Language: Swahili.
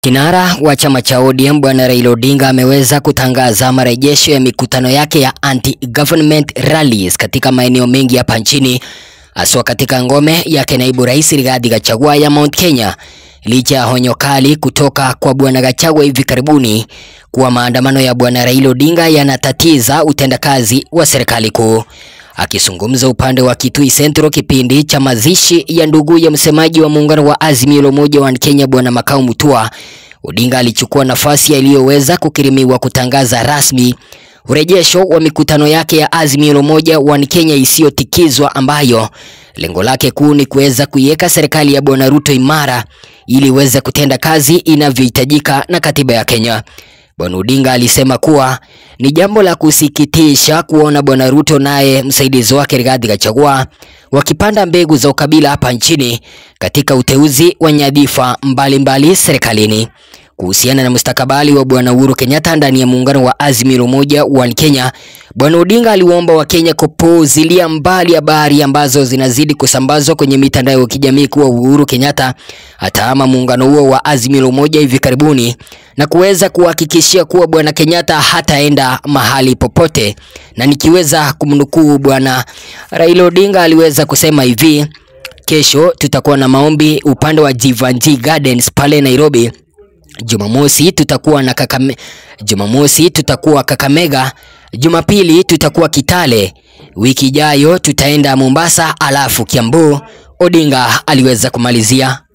Kinara wa chama cha ODM Bwana Raila Odinga ameweza kutangaza marejesho ya mikutano yake ya anti-government rallies katika maeneo mengi hapa nchini haswa katika ngome yake naibu rais Rigathi Gachagua ya Mount Kenya, licha ya honyo kali kutoka kwa Bwana Gachagua hivi karibuni kuwa maandamano ya Bwana Raila Odinga yanatatiza utendakazi wa serikali kuu. Akizungumza upande wa Kitui Central kipindi cha mazishi ya ya msemaji wa muungano wa Azimio la Umoja wa Kenya Bwana Makau Mutua, Odinga alichukua nafasi aliyoweza kukirimiwa kutangaza rasmi urejesho wa mikutano yake ya Azimio la Umoja wa Kenya isiyotikizwa ambayo lengo lake kuu ni kuweza kuiweka serikali ya Bwana Ruto imara ili iweze kutenda kazi inavyohitajika na katiba ya Kenya. Bwana Odinga alisema kuwa ni jambo la kusikitisha kuona Bwana Ruto naye msaidizi wake Rigathi Gachagua wakipanda mbegu za ukabila hapa nchini katika uteuzi wa nyadhifa mbalimbali serikalini kuhusiana na mustakabali wa Bwana Uhuru Kenyatta ndani ya muungano wa Azimio Moja One Kenya, Bwana Odinga aliwaomba Wakenya kupuuzilia mbali habari ambazo zinazidi kusambazwa kwenye mitandao ya kijamii kuwa Uhuru Kenyatta ataama muungano huo wa Azimio Moja hivi karibuni na kuweza kuhakikishia kuwa Bwana Kenyatta hataenda mahali popote, na nikiweza kumnukuu Bwana Raila Odinga aliweza kusema hivi: Kesho tutakuwa na maombi upande wa Jivanji Gardens pale Nairobi Jumamosi tutakuwa na Kakame... Jumamosi tutakuwa Kakamega, Jumapili tutakuwa Kitale, wiki ijayo tutaenda Mombasa, alafu Kiambu. Odinga aliweza kumalizia.